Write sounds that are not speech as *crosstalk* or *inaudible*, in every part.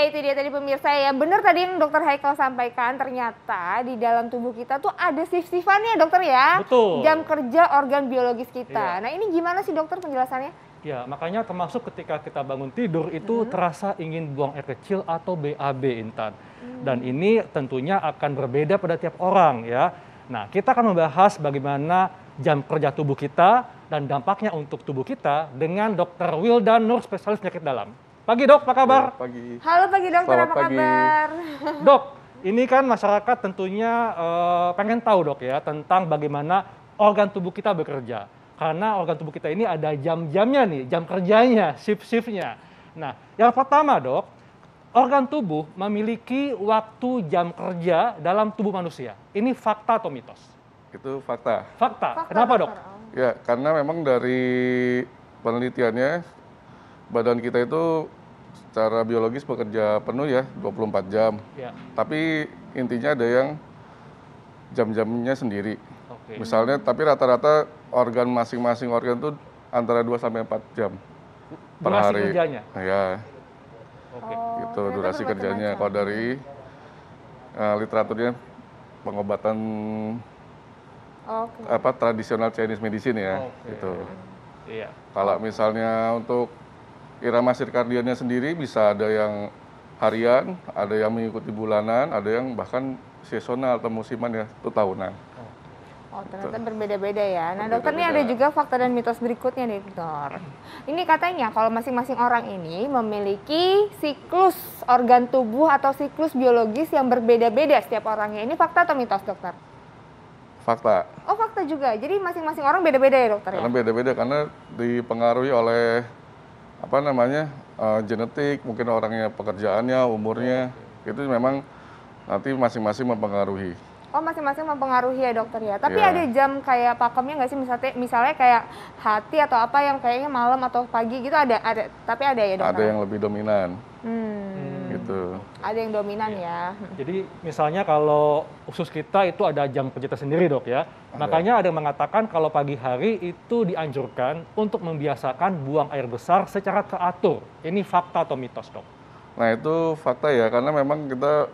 Iya, itu dia tadi pemirsa ya. benar tadi yang dokter Haikal sampaikan ternyata di dalam tubuh kita tuh ada sif-sifannya dokter ya. Betul. Jam kerja organ biologis kita. Iya. Nah ini gimana sih dokter penjelasannya? Ya, makanya termasuk ketika kita bangun tidur itu hmm. terasa ingin buang air kecil atau BAB Intan. Hmm. Dan ini tentunya akan berbeda pada tiap orang ya. Nah, kita akan membahas bagaimana jam kerja tubuh kita dan dampaknya untuk tubuh kita dengan Dr. Wildan Nur spesialis penyakit dalam. Pagi dok, apa kabar? Ya, pagi. Halo pagi dok, apa pagi. kabar? *laughs* Dok, ini kan masyarakat tentunya uh, pengen tahu dok ya tentang bagaimana organ tubuh kita bekerja. Karena organ tubuh kita ini ada jam-jamnya nih, jam kerjanya, shift-shiftnya. Nah, yang pertama dok, organ tubuh memiliki waktu jam kerja dalam tubuh manusia. Ini fakta atau mitos? Itu fakta. Fakta. fakta Kenapa dok? Ya, karena memang dari penelitiannya badan kita itu secara biologis bekerja penuh ya 24 jam. Ya. Tapi intinya ada yang jam-jamnya sendiri. Okay. Misalnya tapi rata-rata organ masing-masing organ itu antara 2 sampai 4 jam durasi per hari. kerjanya. Ya. Oke. Okay. Oh, gitu, durasi kerjanya kalau dari uh, literaturnya pengobatan okay. apa tradisional Chinese medicine ya okay. itu. Iya. Kalau misalnya untuk irama sirkadiannya sendiri bisa ada yang harian, ada yang mengikuti bulanan, ada yang bahkan seasonal atau musiman ya, itu tahunan. Oh, oh ternyata berbeda-beda ya. Nah berbeda dokter ini ada juga fakta dan mitos berikutnya nih dokter. Ini katanya kalau masing-masing orang ini memiliki siklus organ tubuh atau siklus biologis yang berbeda-beda setiap orangnya. Ini fakta atau mitos dokter? Fakta. Oh fakta juga. Jadi masing-masing orang beda-beda ya dokter ya? karena ya? beda-beda karena dipengaruhi oleh apa namanya uh, genetik mungkin orangnya pekerjaannya umurnya itu memang nanti masing-masing mempengaruhi Oh masing-masing mempengaruhi ya dokter ya. Tapi yeah. ada jam kayak pakemnya nggak sih misalnya misalnya kayak hati atau apa yang kayaknya malam atau pagi gitu ada ada tapi ada ya dokter. Ada yang lebih dominan. Hmm gitu. Ada yang dominan ya. ya. Jadi misalnya kalau usus kita itu ada jam kerja sendiri dok ya. Ada. Makanya ada yang mengatakan kalau pagi hari itu dianjurkan untuk membiasakan buang air besar secara teratur. Ini fakta atau mitos dok? Nah itu fakta ya karena memang kita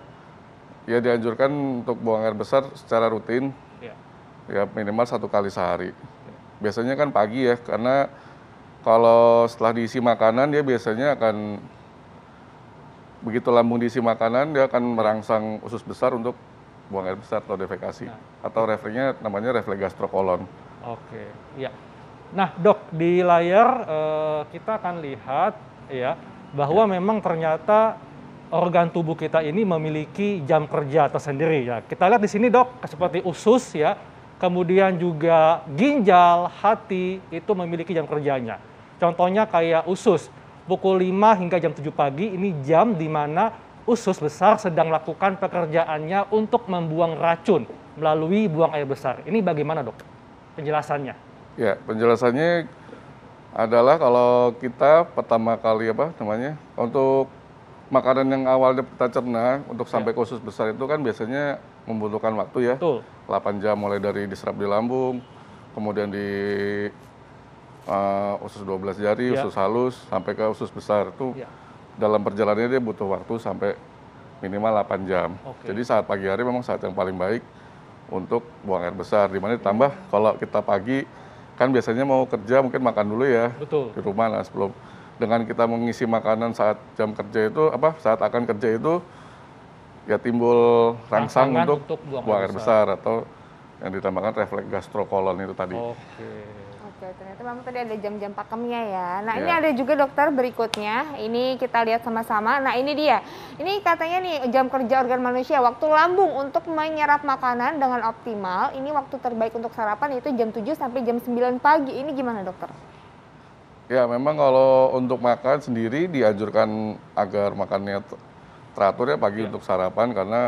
ya dianjurkan untuk buang air besar secara rutin. Iya. Ya, minimal satu kali sehari. Iya. Biasanya kan pagi ya karena kalau setelah diisi makanan dia biasanya akan begitu lambung diisi makanan dia akan merangsang usus besar untuk buang air besar atau defekasi nah. atau refleksnya namanya refleks gastrokolon. Oke, ya. Nah, Dok, di layar uh, kita akan lihat ya bahwa ya. memang ternyata organ tubuh kita ini memiliki jam kerja tersendiri ya. Kita lihat di sini, Dok, seperti ya. usus ya, kemudian juga ginjal, hati itu memiliki jam kerjanya. Contohnya kayak usus pukul 5 hingga jam 7 pagi ini jam di mana usus besar sedang lakukan pekerjaannya untuk membuang racun melalui buang air besar. Ini bagaimana dok penjelasannya? Ya, penjelasannya adalah kalau kita pertama kali apa namanya untuk makanan yang awalnya kita cerna untuk sampai ya. usus besar itu kan biasanya membutuhkan waktu ya. Betul. 8 jam mulai dari diserap di lambung, kemudian di uh, usus 12 jari, yeah. usus halus sampai ke usus besar itu yeah. dalam perjalanannya dia butuh waktu sampai minimal 8 jam. Okay. Jadi saat pagi hari memang saat yang paling baik untuk buang air besar. Dimana ditambah kalau kita pagi kan biasanya mau kerja mungkin makan dulu ya Betul. di rumah lah sebelum dengan kita mengisi makanan saat jam kerja itu apa saat akan kerja itu ya timbul rangsang untuk, untuk buang air besar. besar atau yang ditambahkan refleks gastrokolon itu tadi. Okay. Oke, ternyata memang tadi ada jam-jam pakemnya ya. Nah, ya. ini ada juga dokter berikutnya. Ini kita lihat sama-sama. Nah, ini dia. Ini katanya nih jam kerja organ manusia, waktu lambung untuk menyerap makanan dengan optimal. Ini waktu terbaik untuk sarapan itu jam 7 sampai jam 9 pagi. Ini gimana, dokter? Ya, memang kalau untuk makan sendiri dianjurkan agar makannya teratur ya pagi ya. untuk sarapan karena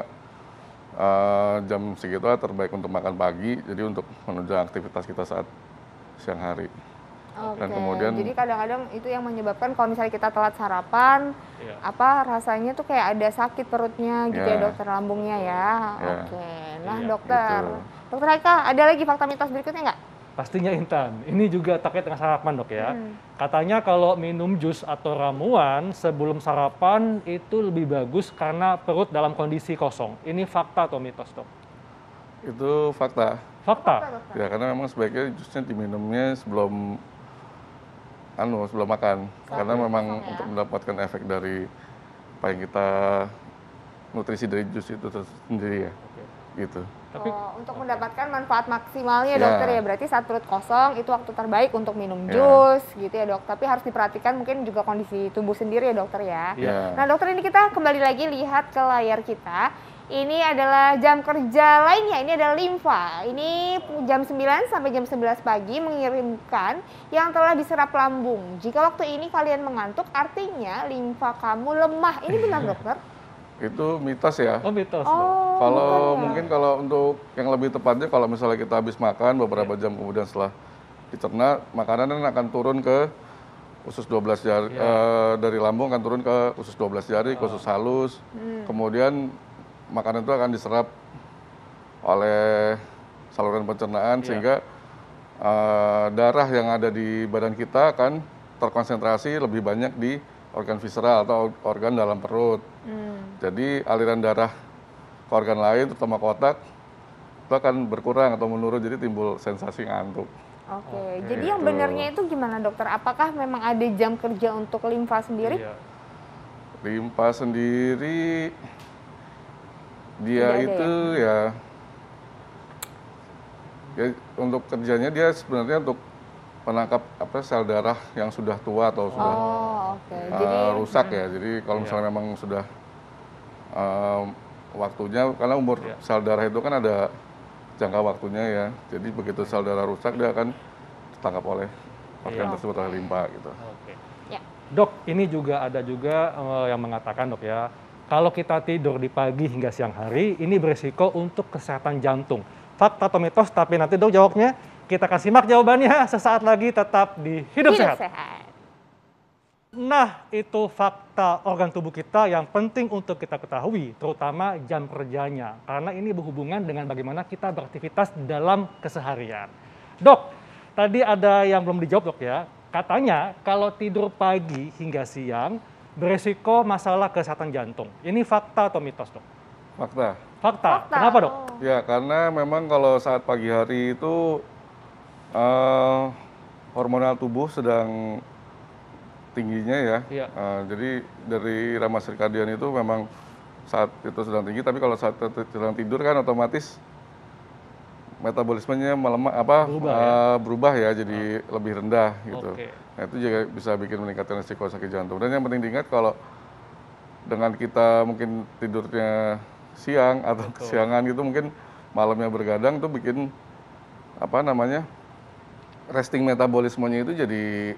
uh, jam segitu terbaik untuk makan pagi. Jadi untuk menunjang aktivitas kita saat siang hari. Okay. jadi kadang-kadang itu yang menyebabkan kalau misalnya kita telat sarapan, yeah. apa rasanya tuh kayak ada sakit perutnya gitu yeah. ya iya. dokter lambungnya ya. Yeah. Oke. Okay. Iya, nah, yeah. dokter. Gitu. Dokter Haika, ada lagi fakta mitos berikutnya nggak? Pastinya Intan. Ini juga terkait dengan sarapan, Dok ya. Hmm. Katanya kalau minum jus atau ramuan sebelum sarapan itu lebih bagus karena perut dalam kondisi kosong. Ini fakta atau mitos, Dok? Itu fakta. Fakta. Ya karena memang sebaiknya jusnya diminumnya sebelum anu sebelum makan Saat karena memang ya. untuk mendapatkan efek dari apa yang kita nutrisi dari jus itu sendiri ya. Oke. Gitu. Tapi oh, untuk okay. mendapatkan manfaat maksimalnya yeah. dokter ya berarti saat perut kosong itu waktu terbaik untuk minum yeah. jus gitu ya dok. Tapi harus diperhatikan mungkin juga kondisi tubuh sendiri ya dokter ya. Yeah. Nah dokter ini kita kembali lagi lihat ke layar kita ini adalah jam kerja lainnya, ini adalah limfa. Ini jam 9 sampai jam 11 pagi mengirimkan yang telah diserap lambung. Jika waktu ini kalian mengantuk, artinya limfa kamu lemah. Ini benar iya. dokter? Itu mitos ya. Oh mitos. Oh, kalau ya? mungkin kalau untuk yang lebih tepatnya kalau misalnya kita habis makan beberapa iya. jam kemudian setelah dicerna makanan akan turun ke usus 12 jari yeah. Iya. uh, dari lambung akan turun ke usus 12 jari, oh. usus halus. Hmm. Kemudian makanan itu akan diserap oleh saluran pencernaan yeah. sehingga uh, darah yang ada di badan kita akan terkonsentrasi lebih banyak di organ visceral atau organ dalam perut. Hmm. Jadi aliran darah ke organ lain, terutama otak, itu akan berkurang atau menurun, jadi timbul sensasi ngantuk. Oke, okay. okay. jadi gitu. yang benarnya itu gimana dokter? Apakah memang ada jam kerja untuk limfa sendiri? Iya. Limfa sendiri dia Tidak itu ya? ya ya untuk kerjanya dia sebenarnya untuk penangkap apa sel darah yang sudah tua atau oh, sudah okay. uh, eh, rusak ya. Hmm. Jadi kalau misalnya iya. memang sudah um, waktunya karena umur iya. sel darah itu kan ada jangka waktunya ya. Jadi begitu sel darah rusak dia akan ditangkap oleh pasien iya. tersebut oleh limpa gitu. Okay. Ya. Dok, ini juga ada juga uh, yang mengatakan dok ya kalau kita tidur di pagi hingga siang hari, ini berisiko untuk kesehatan jantung. Fakta atau mitos, tapi nanti dong jawabnya. Kita kasih simak jawabannya sesaat lagi tetap di Hidup, Hidup Sehat. sehat. Nah, itu fakta organ tubuh kita yang penting untuk kita ketahui, terutama jam kerjanya. Karena ini berhubungan dengan bagaimana kita beraktivitas dalam keseharian. Dok, tadi ada yang belum dijawab dok ya. Katanya kalau tidur pagi hingga siang, beresiko masalah kesehatan jantung. Ini fakta atau mitos, dok? Fakta. Fakta. fakta. Kenapa, dok? Oh. Ya, karena memang kalau saat pagi hari itu uh, hormonal tubuh sedang tingginya ya. Iya. Uh, jadi dari ramah sirkadian itu memang saat itu sedang tinggi, tapi kalau saat sedang tidur kan otomatis metabolismenya melemah apa berubah, uh, ya? Eh, berubah ya jadi ah. lebih rendah gitu. Okay. Nah, itu juga bisa bikin meningkatkan risiko sakit jantung. Dan yang penting diingat kalau dengan kita mungkin tidurnya siang atau Betul. kesiangan gitu mungkin malamnya bergadang tuh bikin apa namanya? resting metabolismenya itu jadi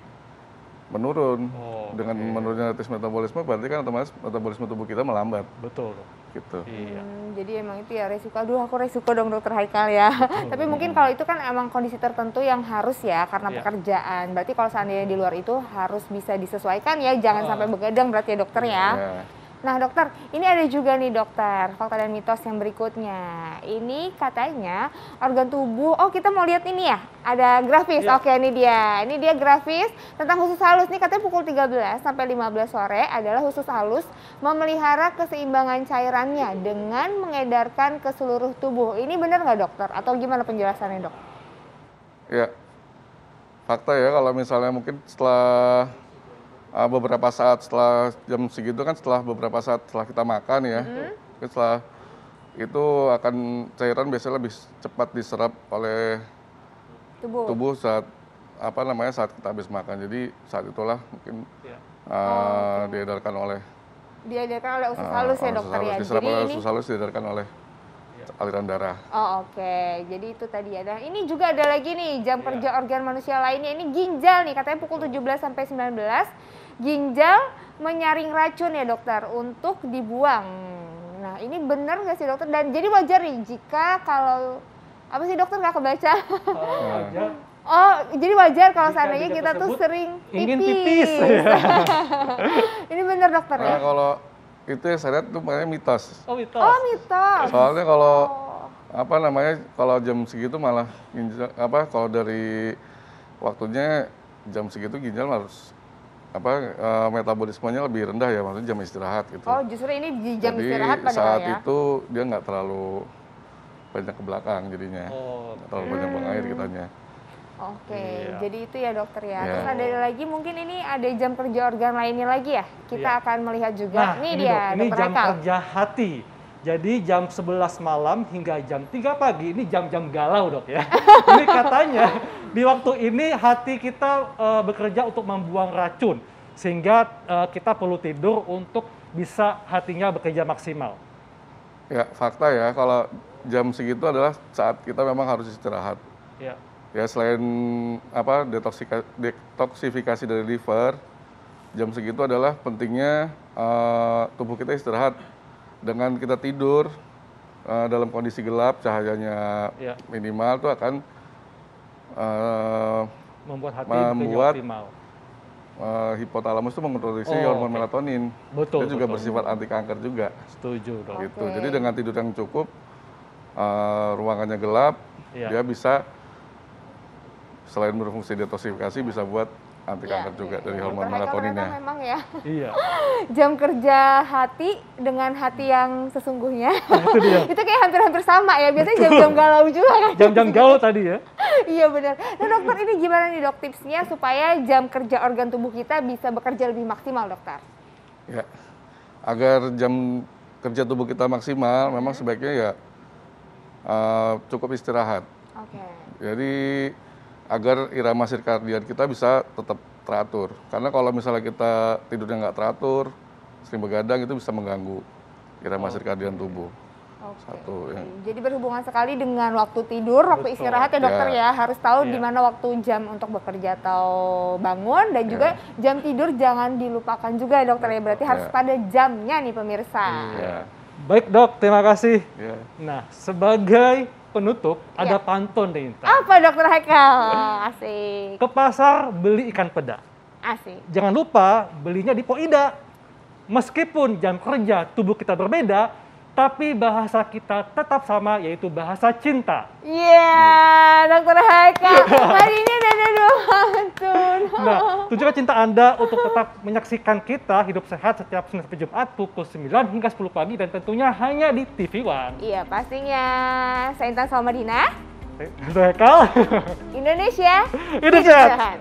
menurun. Oh, Dengan menurunnya aktivitas metabolisme berarti kan otomatis metabolisme tubuh kita melambat. Betul. Gitu. Iya. Hmm, jadi emang itu ya resiko. Aduh aku resiko dong dokter Haikal ya. Betul. *laughs* Tapi mungkin kalau itu kan emang kondisi tertentu yang harus ya karena yeah. pekerjaan. Berarti kalau seandainya di luar itu harus bisa disesuaikan ya. Jangan uh. sampai begadang berarti ya dokter ya. Yeah. Nah dokter, ini ada juga nih dokter, fakta dan mitos yang berikutnya. Ini katanya organ tubuh, oh kita mau lihat ini ya, ada grafis. Ya. Oke ini dia, ini dia grafis tentang khusus halus. nih katanya pukul 13 sampai 15 sore adalah khusus halus memelihara keseimbangan cairannya dengan mengedarkan ke seluruh tubuh. Ini benar nggak dokter? Atau gimana penjelasannya dok? Ya, fakta ya kalau misalnya mungkin setelah uh, beberapa saat setelah jam segitu kan setelah beberapa saat setelah kita makan ya, mm-hmm. setelah itu akan cairan biasanya lebih cepat diserap oleh tubuh, tubuh saat apa namanya saat kita habis makan. Jadi saat itulah mungkin yeah. Iya. uh, oh, okay. diedarkan oleh diedarkan oleh usus halus uh, ya dokter halus, ya. ya. Diserap Jadi oleh ini... usus halus diedarkan oleh iya. aliran darah. Oh oke, okay. jadi itu tadi ada. Ya. Nah, ini juga ada lagi nih jam yeah. kerja organ manusia lainnya ini ginjal nih katanya pukul 17 sampai 19 ginjal menyaring racun ya dokter untuk dibuang. Nah ini benar nggak sih dokter? Dan jadi wajar nih jika kalau apa sih dokter nggak kebaca? Oh, oh jadi wajar kalau seandainya kita tuh sering pipis. Ingin pipis. *laughs* ini benar dokter ya? nah, ya? Kalau itu yang saya lihat tuh makanya mitos. Oh mitos. Oh mitos. Soalnya kalau oh. apa namanya kalau jam segitu malah ginjal apa kalau dari waktunya jam segitu ginjal harus apa e, metabolismenya lebih rendah ya maksudnya jam istirahat gitu. Oh justru ini di jam Jadi, istirahat pada ya? saat ya? itu dia nggak terlalu banyak ke belakang jadinya, oh. terlalu hmm. banyak buang air kitanya. Oke, okay. iya. jadi itu ya dokter ya. Terus iya. ada lagi mungkin ini ada jam kerja organ lainnya lagi ya. Kita iya. akan melihat juga. Nah, ini, ini dia, dok, ini jam kerja hati. Jadi jam 11 malam hingga jam 3 pagi ini jam-jam galau dok ya. *laughs* ini katanya di waktu ini hati kita uh, bekerja untuk membuang racun sehingga uh, kita perlu tidur untuk bisa hatinya bekerja maksimal. Ya fakta ya kalau jam segitu adalah saat kita memang harus istirahat. Ya. Ya selain apa detoksika, detoksifikasi dari liver, jam segitu adalah pentingnya uh, tubuh kita istirahat dengan kita tidur uh, dalam kondisi gelap cahayanya ya. minimal itu akan uh, membuat hati membuat Uh, hipotalamus itu mengontrolisi oh, hormon okay. melatonin. Betul. Itu juga betul, bersifat anti kanker juga. Setuju dong. Gitu. Okay. Jadi dengan tidur yang cukup, uh, ruangannya gelap, ya. dia bisa selain berfungsi detoksifikasi bisa buat anti iya, kanker juga ya, dari ya. hormon melatoninnya. Memang ya. Iya. *laughs* Jam kerja hati dengan hati yang sesungguhnya. Nah, itu dia. *laughs* itu kayak hampir-hampir sama ya. Biasanya jam-jam galau juga kan. Jam-jam galau tadi ya. *laughs* iya benar. Nah dokter ini gimana nih dok tipsnya supaya jam kerja organ tubuh kita bisa bekerja lebih maksimal dokter? Ya. Agar jam kerja tubuh kita maksimal, hmm. memang iya. sebaiknya ya uh, cukup istirahat. Oke. Okay. Jadi agar irama sirkadian kita bisa tetap teratur. Karena kalau misalnya kita tidurnya nggak teratur, sering begadang itu bisa mengganggu irama oh. sirkadian tubuh. Okay. Satu. Ya. Jadi berhubungan sekali dengan waktu tidur, Betul. waktu istirahat ya dokter ya. ya. Harus tahu ya. di iya. mana waktu jam untuk bekerja atau bangun dan juga juga ya. jam tidur jangan dilupakan juga ya dokter ya. Berarti harus ya. pada jamnya nih pemirsa. Iya. Baik dok, terima kasih. Ya. Nah sebagai penutup ya. ada iya. pantun deh Intan. Apa dokter Haikal? *laughs* Asik. Ke pasar beli ikan peda. Asik. Jangan lupa belinya di Poida. Meskipun jam kerja tubuh kita berbeda, tapi bahasa kita tetap sama yaitu bahasa cinta. Iya, yeah, dokter Haikal. *laughs* Hari ini Nah, tunjukkan cinta Anda untuk tetap menyaksikan kita hidup sehat setiap Senin sampai Jumat pukul 9 hingga 10 pagi dan tentunya hanya di TV One. Iya, pastinya. Saya Intan Salmadina. Saya Kal. *laughs* Indonesia. Indonesia.